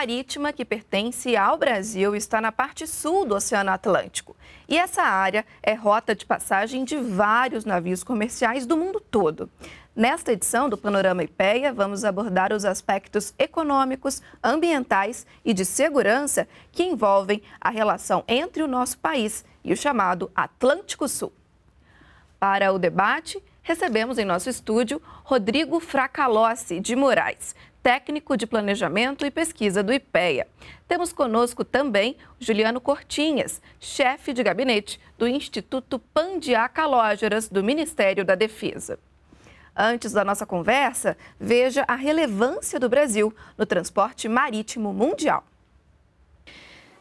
marítima que pertence ao Brasil está na parte sul do Oceano Atlântico. E essa área é rota de passagem de vários navios comerciais do mundo todo. Nesta edição do Panorama IPEA, vamos abordar os aspectos econômicos, ambientais e de segurança que envolvem a relação entre o nosso país e o chamado Atlântico Sul. Para o debate, recebemos em nosso estúdio Rodrigo Fracalossi de Moraes, técnico de planejamento e pesquisa do IPEA. Temos conosco também Juliano Cortinhas, chefe de gabinete do Instituto Pandiaca Lógeras do Ministério da Defesa. Antes da nossa conversa, veja a relevância do Brasil no transporte marítimo mundial.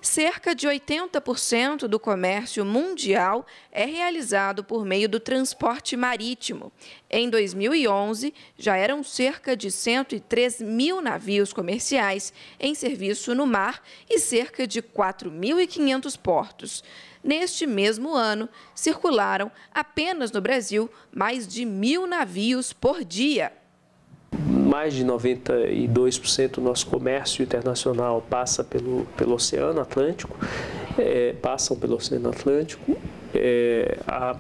Cerca de 80% do comércio mundial é realizado por meio do transporte marítimo. Em 2011, já eram cerca de 103 mil navios comerciais em serviço no mar e cerca de 4.500 portos. Neste mesmo ano, circularam apenas no Brasil mais de mil navios por dia mais de 92% do nosso comércio internacional passa pelo, pelo Oceano Atlântico, é, passam pelo Oceano Atlântico. É, a,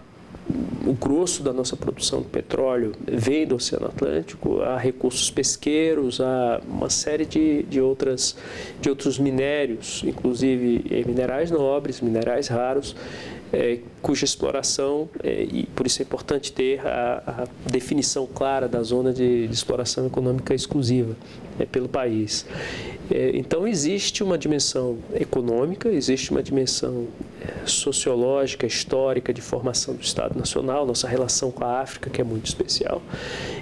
o grosso da nossa produção de petróleo vem do Oceano Atlântico, há recursos pesqueiros, há uma série de, de, outras, de outros minérios, inclusive minerais nobres, minerais raros, é, cuja exploração, é, e por isso é importante ter a, a definição clara da zona de, de exploração econômica exclusiva é, pelo país. É, então, existe uma dimensão econômica, existe uma dimensão é, sociológica, histórica, de formação do Estado Nacional, nossa relação com a África, que é muito especial,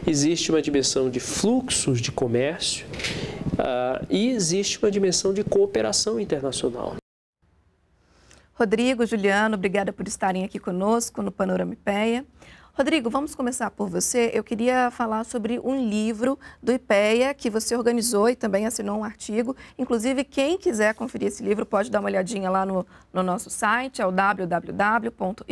existe uma dimensão de fluxos de comércio. Ah, e existe uma dimensão de cooperação internacional. Rodrigo, Juliano, obrigada por estarem aqui conosco no Panorama IPEA. Rodrigo, vamos começar por você. Eu queria falar sobre um livro do IPEA que você organizou e também assinou um artigo. Inclusive, quem quiser conferir esse livro pode dar uma olhadinha lá no, no nosso site, é o www.ipea.gov.br.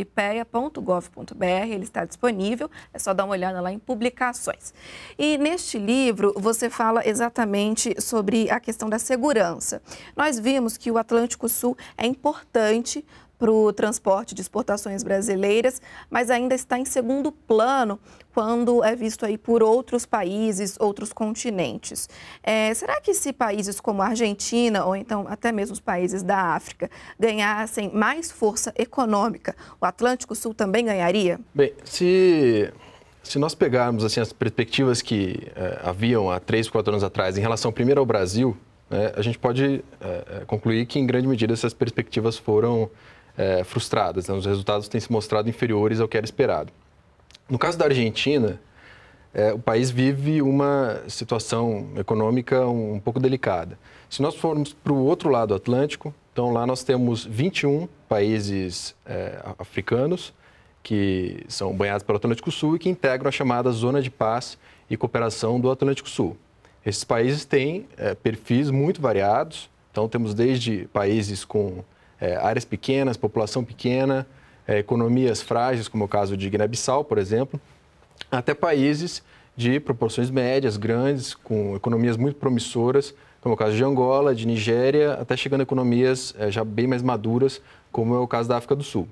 Ele está disponível, é só dar uma olhada lá em publicações. E neste livro, você fala exatamente sobre a questão da segurança. Nós vimos que o Atlântico Sul é importante para o transporte de exportações brasileiras, mas ainda está em segundo plano quando é visto aí por outros países, outros continentes. É, será que se países como a Argentina ou então até mesmo os países da África ganhassem mais força econômica, o Atlântico Sul também ganharia? Bem, se se nós pegarmos assim, as perspectivas que eh, haviam há três, quatro anos atrás em relação primeiro ao Brasil, né, a gente pode eh, concluir que, em grande medida, essas perspectivas foram é, frustradas. Né? Os resultados têm se mostrado inferiores ao que era esperado. No caso da Argentina, é, o país vive uma situação econômica um, um pouco delicada. Se nós formos para o outro lado do Atlântico, então lá nós temos 21 países é, africanos que são banhados pelo Atlântico Sul e que integram a chamada Zona de Paz e Cooperação do Atlântico Sul. Esses países têm é, perfis muito variados, então temos desde países com é, áreas pequenas, população pequena, é, economias frágeis, como é o caso de Guiné-Bissau, por exemplo, até países de proporções médias, grandes, com economias muito promissoras, como é o caso de Angola, de Nigéria, até chegando a economias é, já bem mais maduras, como é o caso da África do Sul.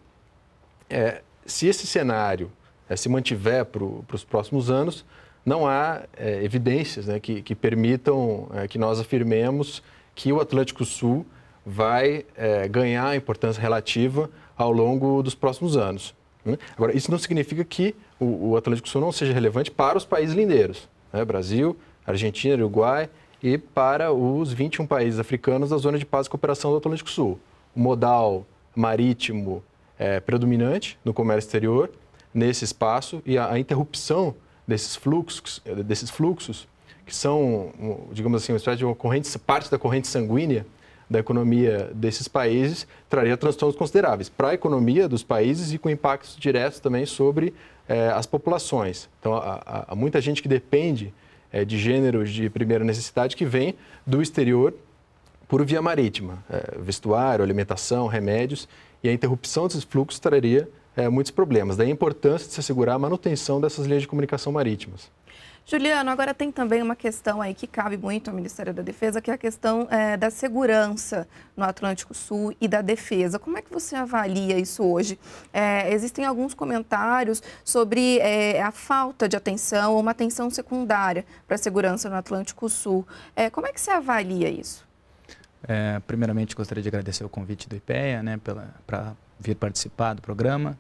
É, se esse cenário é, se mantiver para os próximos anos, não há é, evidências né, que, que, permitam é, que nós afirmemos que o Atlântico Sul vai é, ganhar importância relativa ao longo dos próximos anos. Né? Agora, isso não significa que o, o, Atlântico Sul não seja relevante para os países lindeiros né? Brasil, Argentina, Uruguai e para os 21 países africanos da zona de paz e cooperação do Atlântico Sul. O modal marítimo é, predominante no comércio exterior nesse espaço e a, a interrupção desses fluxos, desses fluxos que são, digamos assim, uma espécie de uma corrente, parte da corrente sanguínea da economia desses países traria transtornos consideráveis para a economia dos países e com impactos diretos também sobre eh, as populações. Então, há, há, muita gente que depende eh, de gêneros de primeira necessidade que vem do exterior por via marítima, eh, vestuário, alimentação, remédios, e a interrupção desses fluxos traria muitos problemas. Daí a importância de se assegurar a manutenção dessas linhas de comunicação marítimas. Juliano, agora tem também uma questão aí que cabe muito ao Ministério da Defesa, que é a questão é, da segurança no Atlântico Sul e da defesa. Como é que você avalia isso hoje? É, existem alguns comentários sobre é, a falta de atenção ou uma atenção secundária para a segurança no Atlântico Sul. É, como é que você avalia isso? É, primeiramente, gostaria de agradecer o convite do IPEA né, para vir participar do programa.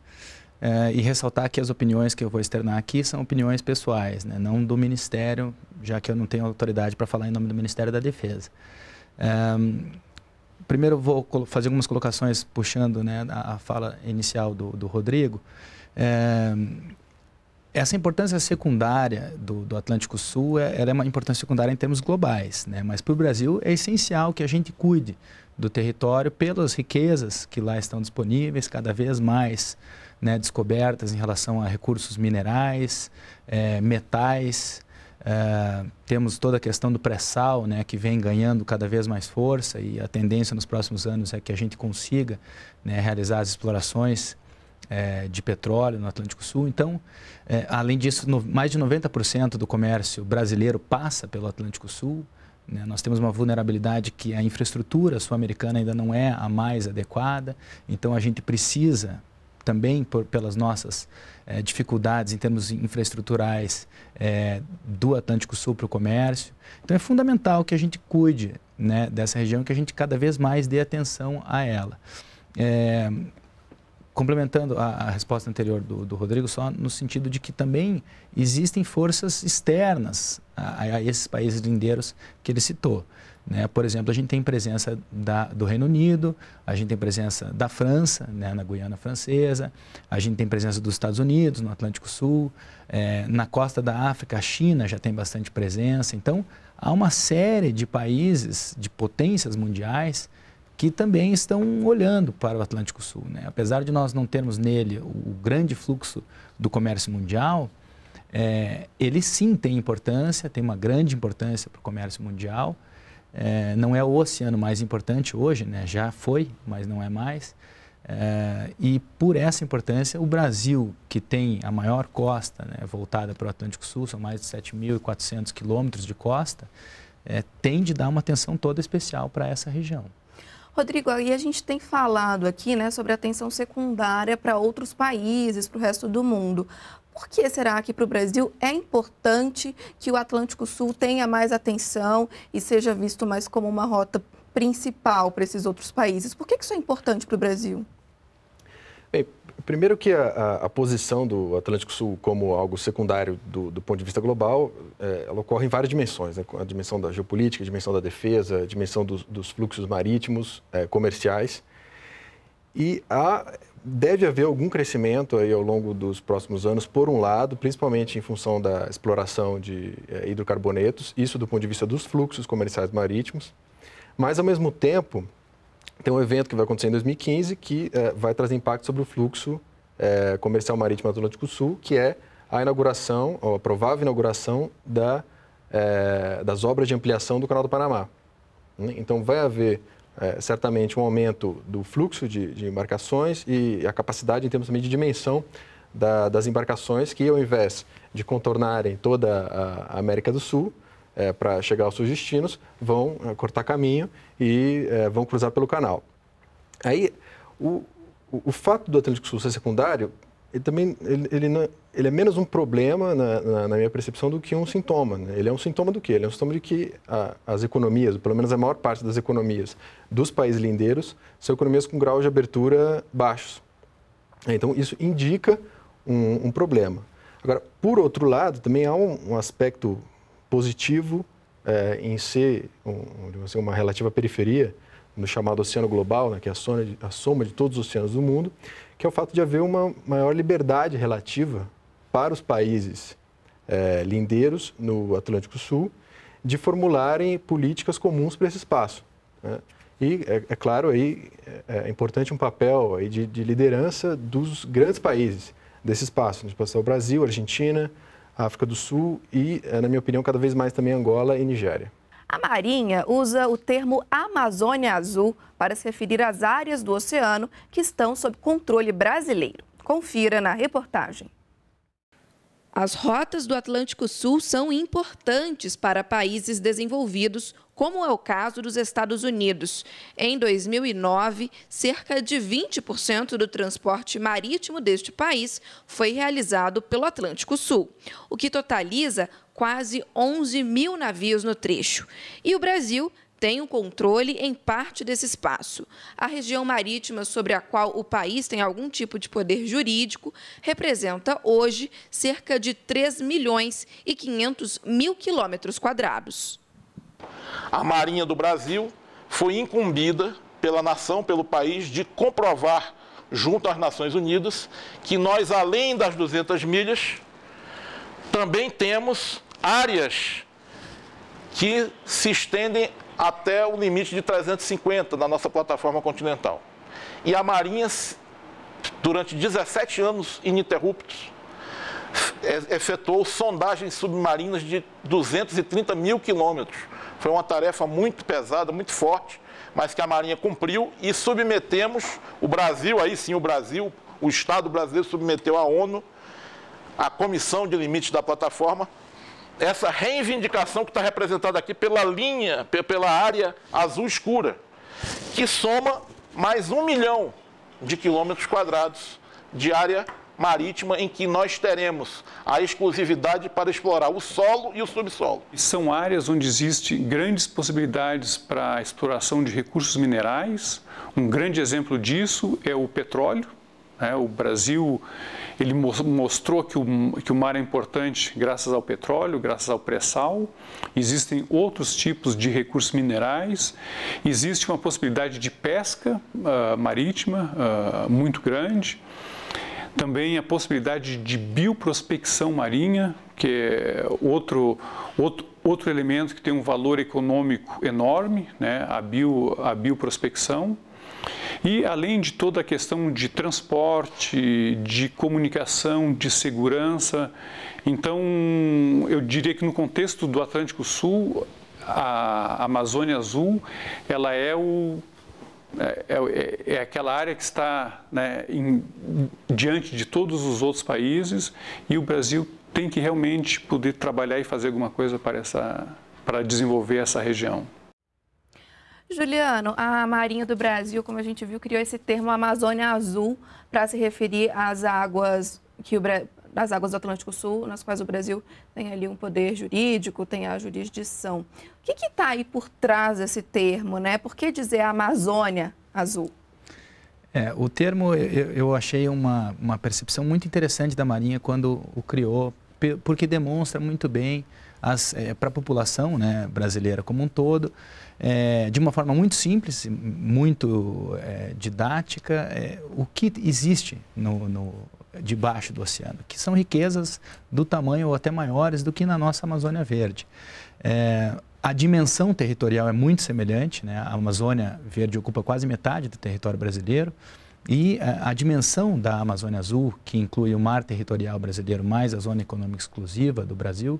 É, e ressaltar que as opiniões que eu vou externar aqui são opiniões pessoais, né? não do Ministério, já que eu não tenho autoridade para falar em nome do Ministério da Defesa. É, primeiro vou fazer algumas colocações puxando né, a, a, fala inicial do, do Rodrigo. É, essa importância secundária do, do Atlântico Sul é, é, uma importância secundária em termos globais, né? mas para o Brasil é essencial que a gente cuide do território pelas riquezas que lá estão disponíveis cada vez mais né, descobertas em relação a recursos minerais, é, metais. É, temos toda a questão do pré-sal, né, que vem ganhando cada vez mais força e a tendência nos próximos anos é que a gente consiga né, realizar as explorações é, de petróleo no Atlântico Sul. Então, é, além disso, no, mais de 90% do comércio brasileiro passa pelo Atlântico Sul. Né? Nós temos uma vulnerabilidade que a infraestrutura sul-americana ainda não é a mais adequada, então a gente precisa também por, pelas nossas é, dificuldades em termos infraestruturais é, do Atlântico Sul para o comércio. Então é fundamental que a gente cuide né, dessa região, que a gente cada vez mais dê atenção a ela. É, complementando a, a, resposta anterior do, do, Rodrigo, só no sentido de que também existem forças externas a, a esses países lindeiros que ele citou. Né? Por exemplo, a gente tem presença da, do Reino Unido, a gente tem presença da França, né? na Guiana Francesa, a gente tem presença dos Estados Unidos, no Atlântico Sul, é, na costa da África, a China já tem bastante presença. Então, há uma série de países, de potências mundiais, que também estão olhando para o Atlântico Sul. Né? Apesar de nós não termos nele o grande fluxo do comércio mundial, é, ele sim tem importância, tem uma grande importância para o comércio mundial é, não é o oceano mais importante hoje, né? já foi, mas não é mais. É, e por essa importância, o Brasil, que tem a maior costa né, voltada para o Atlântico Sul, são mais de 7.400 quilômetros de costa, é, tem de dar uma atenção toda especial para essa região. Rodrigo, aí a gente tem falado aqui né, sobre atenção secundária para outros países, para o resto do mundo. Por que será que para o Brasil é importante que o Atlântico Sul tenha mais atenção e seja visto mais como uma rota principal para esses outros países? Por que, que isso é importante para o Brasil? Bem, primeiro que a, a, a, posição do Atlântico Sul como algo secundário do, do ponto de vista global, é, ela ocorre em várias dimensões, né? a dimensão da geopolítica, a dimensão da defesa, a dimensão dos, dos fluxos marítimos, é, comerciais. E há deve haver algum crescimento aí ao longo dos próximos anos, por um lado, principalmente em função da exploração de é, hidrocarbonetos, isso do ponto de vista dos fluxos comerciais marítimos, mas ao mesmo tempo tem um evento que vai acontecer em 2015 que é, vai trazer impacto sobre o fluxo é, comercial marítimo Atlântico Sul, que é a inauguração, ou a provável inauguração da, das obras de ampliação do Canal do Panamá. Então vai haver é, certamente um aumento do fluxo de, de, embarcações e a capacidade em termos também de dimensão da, das embarcações que, ao invés de contornarem toda a América do Sul é, para chegar aos seus destinos, vão é, cortar caminho e é, vão cruzar pelo canal. Aí, o, o, o fato do Atlântico Sul ser secundário ele também ele, ele, não, ele é menos um problema, na, na, na, minha percepção, do que um sintoma. Né? Ele é um sintoma do quê? Ele é um sintoma de que a, as economias, pelo menos a maior parte das economias dos países lindeiros, são economias com grau de abertura baixos. Então, isso indica um, um problema. Agora, por outro lado, também há um, um aspecto positivo é, em ser um, é uma relativa periferia no chamado Oceano Global, né, que é a soma, de, a soma de todos os oceanos do mundo, que é o fato de haver uma maior liberdade relativa para os países é, lindeiros no Atlântico Sul de formularem políticas comuns para esse espaço. Né? E, é, é, claro, aí é, é importante um papel aí de, de liderança dos grandes países desse espaço. De né? passar tipo, o Brasil, Argentina, África do Sul e, é, na minha opinião, cada vez mais também Angola e Nigéria. A Marinha usa o termo Amazônia Azul para se referir às áreas do oceano que estão sob controle brasileiro. Confira na reportagem. As rotas do Atlântico Sul são importantes para países desenvolvidos, como é o caso dos Estados Unidos. Em 2009, cerca de 20% do transporte marítimo deste país foi realizado pelo Atlântico Sul, o que totaliza quase 11 mil navios no trecho. E o Brasil tem o um controle em parte desse espaço. A região marítima sobre a qual o país tem algum tipo de poder jurídico representa hoje cerca de 3 milhões e 500 mil quilômetros quadrados. A Marinha do Brasil foi incumbida pela nação, pelo país, de comprovar junto às Nações Unidas que nós, além das 200 milhas, também temos áreas que se estendem até o limite de 350 na nossa plataforma continental. E a Marinha, durante 17 anos ininterruptos, efetuou sondagens submarinas de 230 mil quilômetros. Foi uma tarefa muito pesada, muito forte, mas que a Marinha cumpriu e submetemos o Brasil, aí sim o Brasil, o Estado brasileiro submeteu à ONU, a Comissão de Limites da Plataforma, essa reivindicação que está representada aqui pela linha, pela área azul escura, que soma mais um milhão de quilômetros quadrados de área marítima em que nós teremos a exclusividade para explorar o solo e o subsolo. são áreas onde existem grandes possibilidades para a exploração de recursos minerais. Um grande exemplo disso é o petróleo, né? o Brasil ele mostrou que o, que o mar é importante graças ao petróleo, graças ao pré-sal. Existem outros tipos de recursos minerais. Existe uma possibilidade de pesca uh, marítima uh, muito grande. Também a possibilidade de bioprospecção marinha, que é outro, outro, outro elemento que tem um valor econômico enorme, né? a, bio, a bioprospecção. E além de toda a questão de transporte, de comunicação, de segurança, então eu diria que no contexto do Atlântico Sul, a Amazônia Azul, ela é o é, é, é, aquela área que está né, em, diante de todos os outros países e o Brasil tem que realmente poder trabalhar e fazer alguma coisa para, essa, para desenvolver essa região. Juliano, a Marinha do Brasil, como a gente viu, criou esse termo Amazônia Azul para se referir às águas que o das águas do Atlântico Sul, nas quais o Brasil tem ali um poder jurídico, tem a jurisdição. O que está aí por trás desse termo, né? Por que dizer Amazônia Azul? É, o termo eu, eu achei uma, uma percepção muito interessante da Marinha quando o criou, porque demonstra muito bem é, para a população né, brasileira como um todo, é, de uma forma muito simples, muito é, didática, é, o que existe no, no, debaixo do oceano, que são riquezas do tamanho ou até maiores do que na nossa Amazônia Verde. É, a dimensão territorial é muito semelhante, né? a Amazônia Verde ocupa quase metade do território brasileiro e a, dimensão da Amazônia Azul, que inclui o mar territorial brasileiro mais a zona econômica exclusiva do Brasil,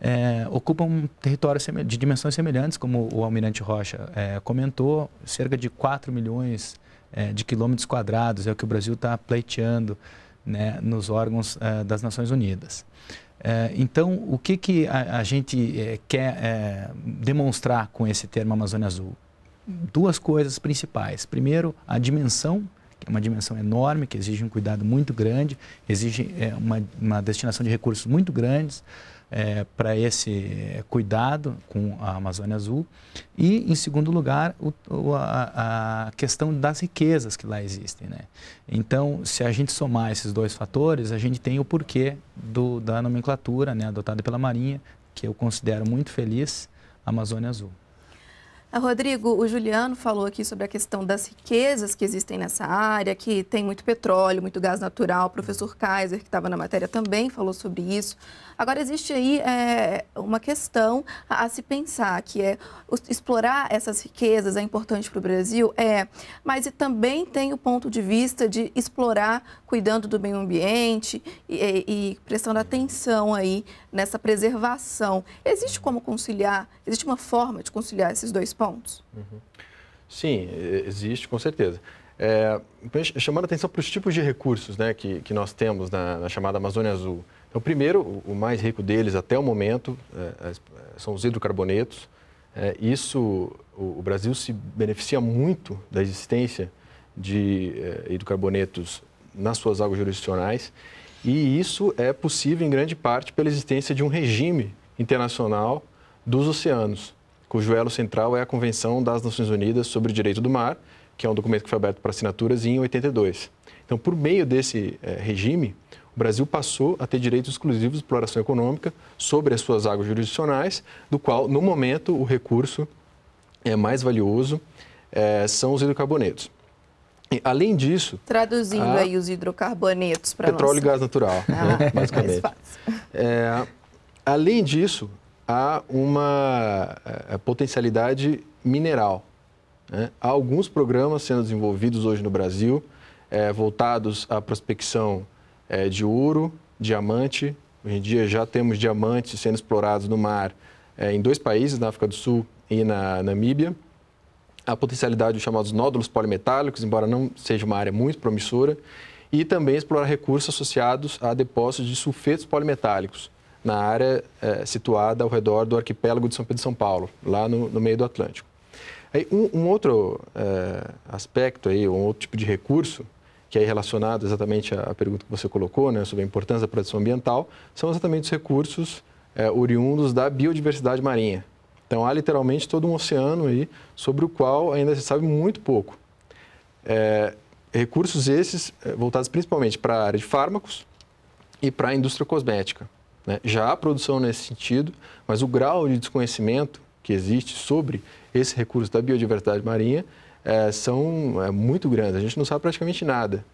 é, ocupam territórios de dimensões semelhantes, como o Almirante Rocha é, comentou, cerca de 4 milhões é, de quilômetros quadrados é o que o Brasil está pleiteando né, nos órgãos é, das Nações Unidas. É, então, o que, que a, a gente é, quer demonstrar com esse termo Amazônia Azul? Duas coisas principais. Primeiro, a dimensão que é uma dimensão enorme, que exige um cuidado muito grande, exige é, uma, uma, destinação de recursos muito grandes é, para esse é, cuidado com a Amazônia Azul. E, em segundo lugar, o, a, a, questão das riquezas que lá existem. Né? Então, se a gente somar esses dois fatores, a gente tem o porquê do, da nomenclatura né, adotada pela Marinha, que eu considero muito feliz, Amazônia Azul. Ah, Rodrigo, o Juliano falou aqui sobre a questão das riquezas que existem nessa área, que tem muito petróleo, muito gás natural. O professor Kaiser, que estava na matéria, também falou sobre isso. Agora, existe aí é, uma questão a, a, se pensar, que é explorar essas riquezas é importante para o Brasil? É, mas e também tem o ponto de vista de explorar cuidando do meio ambiente e, e prestando atenção aí nessa preservação. Existe como conciliar, existe uma forma de conciliar esses dois pontos. Uhum. Sim, existe, com certeza. É, então, chamando atenção para os tipos de recursos né, que, que nós temos na, na chamada Amazônia Azul. Então, primeiro, o, mais rico deles até o momento é, é, são os hidrocarbonetos. É, isso, o, o, Brasil se beneficia muito da existência de é, hidrocarbonetos nas suas águas jurisdicionais e isso é possível em grande parte pela existência de um regime internacional dos oceanos cujo elo central é a Convenção das Nações Unidas sobre o Direito do Mar, que é um documento que foi aberto para assinaturas em 82. Então, por meio desse é, regime, o Brasil passou a ter direitos exclusivos de exploração econômica sobre as suas águas jurisdicionais, do qual, no momento, o recurso é mais valioso é, são os hidrocarbonetos. além disso. Traduzindo aí os hidrocarbonetos para nós. Petróleo nossa... e gás natural, ah, né, é basicamente. É, além disso, há uma eh, potencialidade mineral. Né? Há alguns programas sendo desenvolvidos hoje no Brasil é, voltados à prospecção é, de ouro, diamante. Hoje em dia já temos diamantes sendo explorados no mar é, em dois países, na África do Sul e na Namíbia. A potencialidade dos chamados nódulos polimetálicos, embora não seja uma área muito promissora, e também explorar recursos associados a depósitos de sulfetos polimetálicos, na área é, situada ao redor do arquipélago de São Pedro e São Paulo, lá no, no meio do Atlântico. Aí, um, um outro é, aspecto, aí, um outro tipo de recurso, que é relacionado exatamente à, pergunta que você colocou, né, sobre a importância da proteção ambiental, são exatamente os recursos é, oriundos da biodiversidade marinha. Então, há literalmente todo um oceano aí sobre o qual ainda se sabe muito pouco. É, recursos esses voltados principalmente para a área de fármacos e para a indústria cosmética. Né? Já há produção nesse sentido, mas o grau de desconhecimento que existe sobre esse recurso da biodiversidade marinha é, são é, muito grandes. A gente não sabe praticamente nada.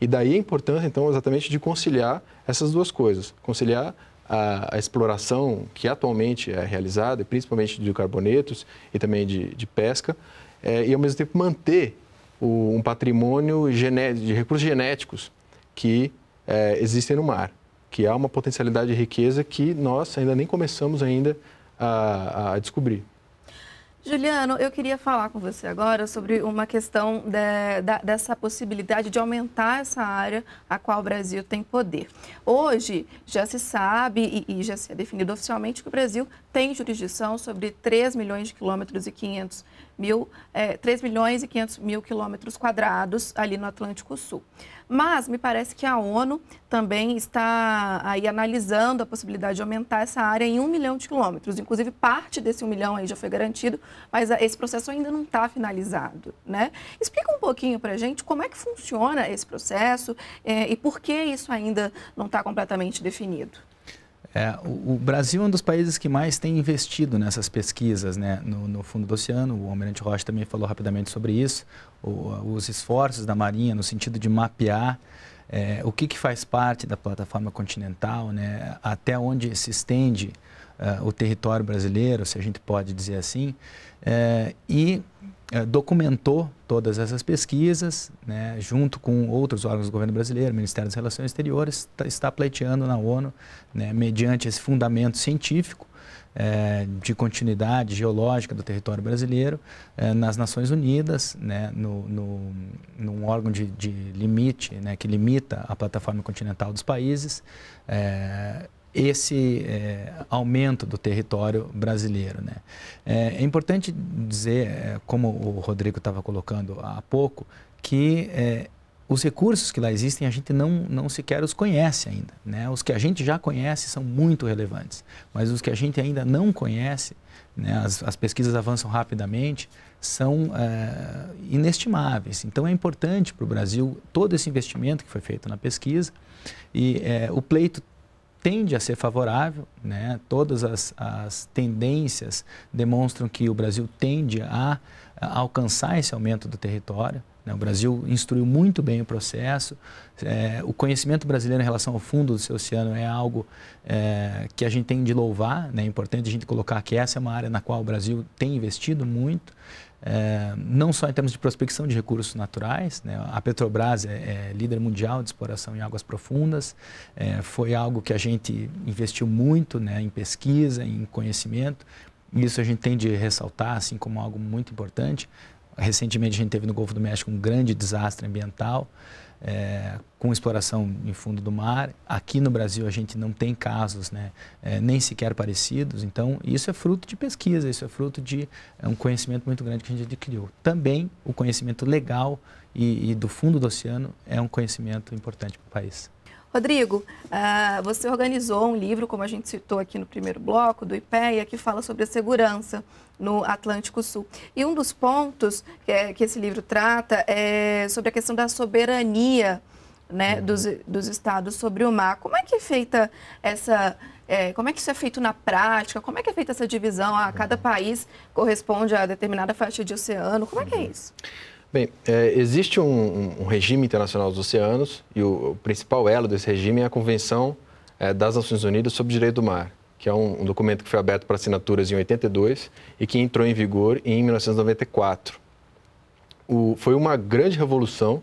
E daí a importância, então, exatamente de conciliar essas duas coisas. Conciliar a, a exploração que atualmente é realizada, principalmente de carbonetos e também de, de pesca, é, e ao mesmo tempo manter o, um patrimônio de recursos genéticos que é, existem no mar que há uma potencialidade de riqueza que nós ainda nem começamos ainda a, a descobrir. Juliano, eu queria falar com você agora sobre uma questão de, da, dessa possibilidade de aumentar essa área a qual o Brasil tem poder. Hoje, já se sabe e, e já se é definido oficialmente que o Brasil tem jurisdição sobre 3 milhões de quilômetros e 500 mil, é, 3 milhões e 500 mil quilômetros quadrados ali no Atlântico Sul. Mas me parece que a ONU também está aí analisando a possibilidade de aumentar essa área em 1 milhão de quilômetros. Inclusive, parte desse 1 milhão aí já foi garantido, mas esse processo ainda não está finalizado. Né? Explica um pouquinho para a gente como é que funciona esse processo é, e por que isso ainda não está completamente definido. É, o, o, Brasil é um dos países que mais tem investido nessas pesquisas né, no, no fundo do oceano. O Almirante Rocha também falou rapidamente sobre isso. O, os esforços da Marinha no sentido de mapear é, o que, que faz parte da plataforma continental, né, até onde se estende uh, o território brasileiro, se a gente pode dizer assim, uh, e uh, documentou todas essas pesquisas, né, junto com outros órgãos do governo brasileiro, Ministério das Relações Exteriores, está, está pleiteando na ONU, né, mediante esse fundamento científico, de continuidade geológica do território brasileiro nas Nações Unidas, né, no, no, num órgão de, de limite, né, que limita a plataforma continental dos países, esse é, aumento do território brasileiro. Né? É, é importante dizer, é, como o Rodrigo estava colocando há pouco, que é, os recursos que lá existem a gente não, não sequer os conhece ainda. Né? Os que a gente já conhece são muito relevantes, mas os que a gente ainda não conhece, né? as, as pesquisas avançam rapidamente, são é, inestimáveis. Então é importante para o Brasil todo esse investimento que foi feito na pesquisa e é, o pleito tende a ser favorável, né? todas as, as tendências demonstram que o Brasil tende a, a alcançar esse aumento do território. Né? O Brasil instruiu muito bem o processo. É, o conhecimento brasileiro em relação ao fundo do seu oceano é algo é, que a gente tem de louvar. Né? É importante a gente colocar que essa é uma área na qual o Brasil tem investido muito é, não só em termos de prospecção de recursos naturais, né? a Petrobras é, é, líder mundial de exploração em águas profundas, é, foi algo que a gente investiu muito né? em pesquisa, em conhecimento, isso a gente tem de ressaltar assim como algo muito importante. Recentemente a gente teve no Golfo do México um grande desastre ambiental, é, com exploração em fundo do mar. Aqui no Brasil a gente não tem casos, né, é, nem sequer parecidos. Então isso é fruto de pesquisa, isso é fruto de é um conhecimento muito grande que a gente adquiriu. Também o conhecimento legal e, e do fundo do oceano é um conhecimento importante para o país. Rodrigo, ah, você organizou um livro, como a gente citou aqui no primeiro bloco, do IPEA, que fala sobre a segurança no Atlântico Sul. E um dos pontos que, é, que esse livro trata é sobre a questão da soberania né, uhum. dos, dos estados sobre o mar. Como é que é feita essa. É, como é que isso é feito na prática? Como é que é feita essa divisão? Ah, cada país corresponde a determinada faixa de oceano. Como é que é uhum. isso? Bem, é, existe um, um, regime internacional dos oceanos e o, o, principal elo desse regime é a Convenção é, das Nações Unidas sobre o Direito do Mar que é um, um documento que foi aberto para assinaturas em 82 e que entrou em vigor em 1994. O, foi uma grande revolução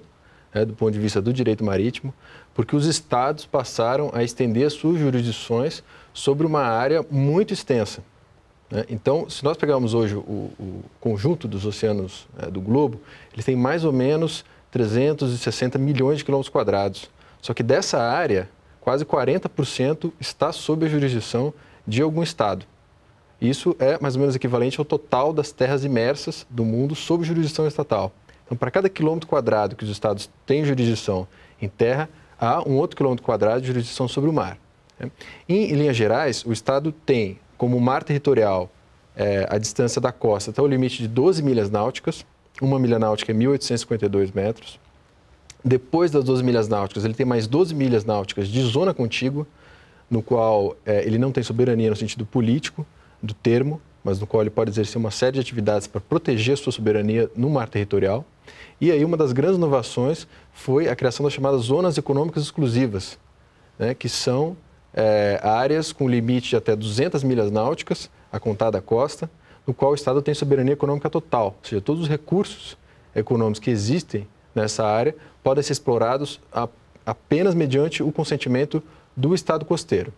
né, do ponto de vista do direito marítimo, porque os estados passaram a estender as suas jurisdições sobre uma área muito extensa. Né? Então, se nós pegarmos hoje o, o conjunto dos oceanos é, do globo, eles têm mais ou menos 360 milhões de quilômetros quadrados. Só que dessa área, quase 40% está sob a jurisdição de algum Estado. Isso é mais ou menos equivalente ao total das terras imersas do mundo sob jurisdição estatal. Então, para cada quilômetro quadrado que os Estados têm jurisdição em terra, há um outro quilômetro quadrado de jurisdição sobre o mar. Né? Em, em linhas gerais, o Estado tem como mar territorial é, a distância da costa até o limite de 12 milhas náuticas, uma milha náutica é 1.852 metros depois das 12 milhas náuticas, ele tem mais 12 milhas náuticas de zona contígua, no qual é, ele não tem soberania no sentido político do termo, mas no qual ele pode exercer uma série de atividades para proteger sua soberania no mar territorial. E aí uma das grandes inovações foi a criação das chamadas zonas econômicas exclusivas, né, que são é, áreas com limite de até 200 milhas náuticas, a contar da costa, no qual o Estado tem soberania econômica total, ou seja, todos os recursos econômicos que existem nessa área podem ser explorados a, apenas mediante o consentimento do Estado costeiro.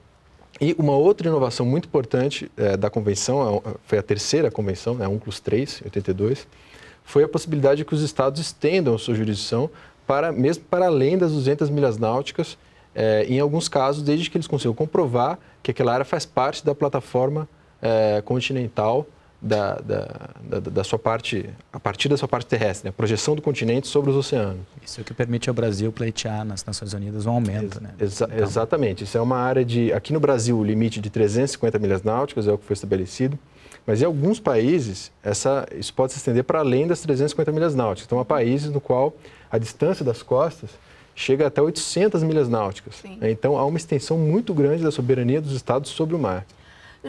E uma outra inovação muito importante é, da convenção, foi a terceira convenção, né, UNCLOS 3, 82, foi a possibilidade de que os estados estendam sua jurisdição para mesmo para além das 200 milhas náuticas, é, em alguns casos, desde que eles consigam comprovar que aquela área faz parte da plataforma é, continental da, da, da, da, sua parte, a partir da sua parte terrestre, né? a projeção do continente sobre os oceanos. Isso é o que permite ao Brasil pleitear nas Nações Unidas um aumento, né? Exa então... Exatamente, isso é uma área de, aqui no Brasil, o limite de 350 milhas náuticas é o que foi estabelecido, mas em alguns países essa, isso pode se estender para além das 350 milhas náuticas. Então, há países no qual a distância das costas chega até 800 milhas náuticas. Sim. Então, há uma extensão muito grande da soberania dos estados sobre o mar.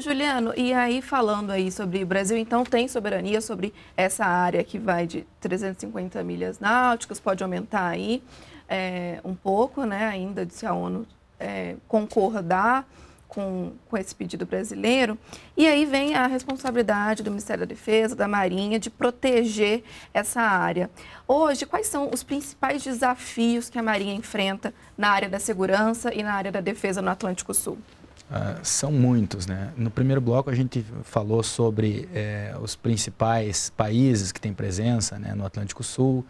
Juliano, e aí falando aí sobre o Brasil, então tem soberania sobre essa área que vai de 350 milhas náuticas, pode aumentar aí é, um pouco, né, ainda se a ONU é, concordar com, com esse pedido brasileiro. E aí vem a responsabilidade do Ministério da Defesa, da Marinha, de proteger essa área. Hoje, quais são os principais desafios que a Marinha enfrenta na área da segurança e na área da defesa no Atlântico Sul? Uh, são muitos, né? No primeiro bloco a gente falou sobre eh, os principais países que têm presença né, no Atlântico Sul.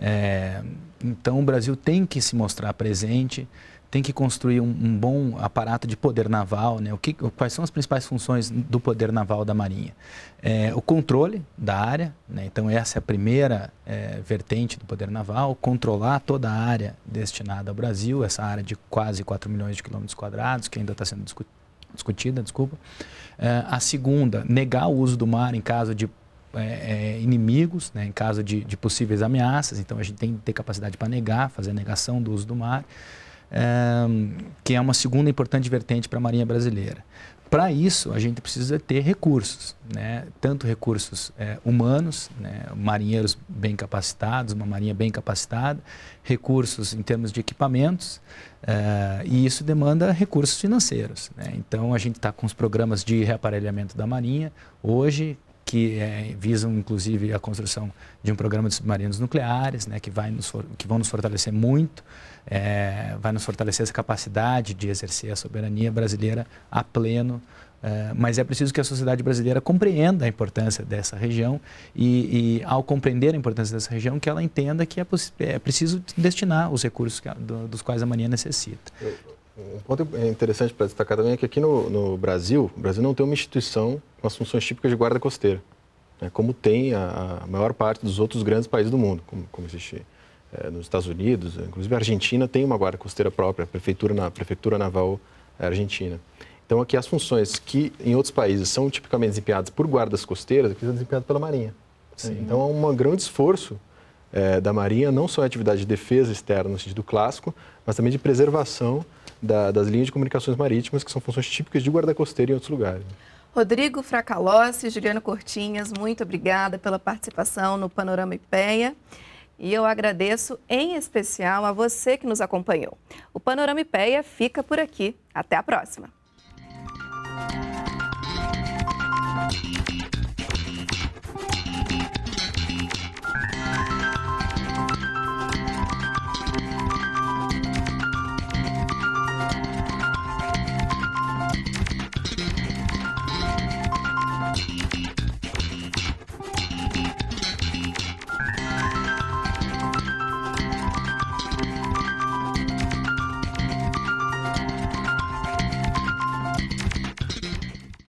Eh, então o Brasil tem que se mostrar presente tem que construir um, um bom aparato de poder naval, né? O que, quais são as principais funções do poder naval da Marinha? É, o controle da área, né? então essa é a primeira é, vertente do poder naval, controlar toda a área destinada ao Brasil, essa área de quase 4 milhões de quilômetros quadrados, que ainda está sendo discu discutida, desculpa. É, a segunda, negar o uso do mar em caso de é, é, inimigos, né, em caso de, de, possíveis ameaças. Então, a gente tem que ter capacidade para negar, fazer a negação do uso do mar é, que é uma segunda importante vertente para a Marinha Brasileira. Para isso, a gente precisa ter recursos, né? tanto recursos é, humanos, né? marinheiros bem capacitados, uma marinha bem capacitada, recursos em termos de equipamentos, é, e isso demanda recursos financeiros. Né? Então, a gente está com os programas de reaparelhamento da Marinha, hoje, que é, visam inclusive a construção de um programa de submarinos nucleares, né, que, vai nos, que vão nos fortalecer muito, é, vai nos fortalecer essa capacidade de exercer a soberania brasileira a pleno. É, mas é preciso que a sociedade brasileira compreenda a importância dessa região e, e ao compreender a importância dessa região, que ela entenda que é, é preciso destinar os recursos que, do, dos quais a Marinha necessita. Um ponto interessante para destacar também é que aqui no, no, Brasil, o Brasil não tem uma instituição com as funções típicas de guarda costeira, né, como tem a, a, maior parte dos outros grandes países do mundo, como, como existe é, nos Estados Unidos, inclusive a Argentina tem uma guarda costeira própria, a prefeitura, na, a prefeitura naval é argentina. Então aqui as funções que em outros países são tipicamente desempenhadas por guardas costeiras, aqui são desempenhadas pela Marinha. Né. Sim. Então há um grande esforço é, da Marinha, não só em atividade de defesa externa no sentido clássico, mas também de preservação da, das linhas de comunicações marítimas, que são funções típicas de guarda costeira em outros lugares. Rodrigo Fracalossi, Juliano Cortinhas, muito obrigada pela participação no Panorama IPEA. E eu agradeço em especial a você que nos acompanhou. O Panorama IPEA fica por aqui. Até a próxima!